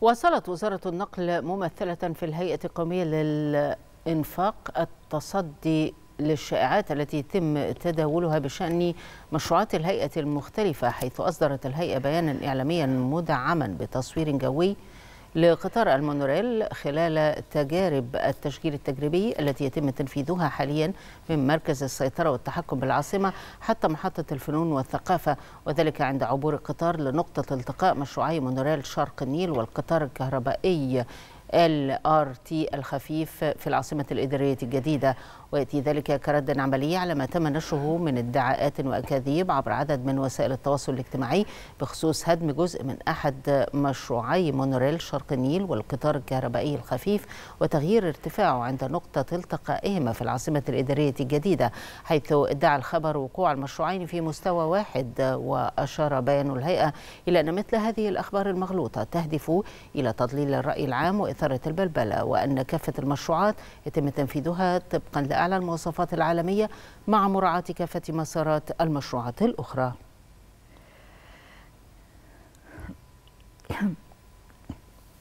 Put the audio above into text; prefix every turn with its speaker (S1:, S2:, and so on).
S1: واصلت وزارة النقل ممثلة في الهيئة القومية للإنفاق التصدي للشائعات التي يتم تداولها بشأن مشروعات الهيئة المختلفة حيث أصدرت الهيئة بيانا إعلاميا مدعما بتصوير جوي لقطار المونوريل خلال تجارب التشغيل التجريبي التي يتم تنفيذها حاليا من مركز السيطرة والتحكم بالعاصمة حتى محطة الفنون والثقافة وذلك عند عبور القطار لنقطة التقاء مشروعي مونوريل شرق النيل والقطار الكهربائي ال ار تي الخفيف في العاصمة الإدارية الجديدة ويأتي ذلك كرد عملي على ما تم نشره من ادعاءات وأكاذيب عبر عدد من وسائل التواصل الاجتماعي بخصوص هدم جزء من أحد مشروعي مونوريل شرق النيل والقطار الكهربائي الخفيف وتغيير ارتفاعه عند نقطة التقائهما في العاصمة الإدارية الجديدة حيث ادعى الخبر وقوع المشروعين في مستوى واحد وأشار بيان الهيئة إلى أن مثل هذه الأخبار المغلوطة تهدف إلى تضليل الرأي العام وإثارة إثارة البلبلة وأن كافة المشروعات يتم تنفيذها طبقا لأعلى المواصفات العالمية مع مراعاة كافة مسارات المشروعات الأخرى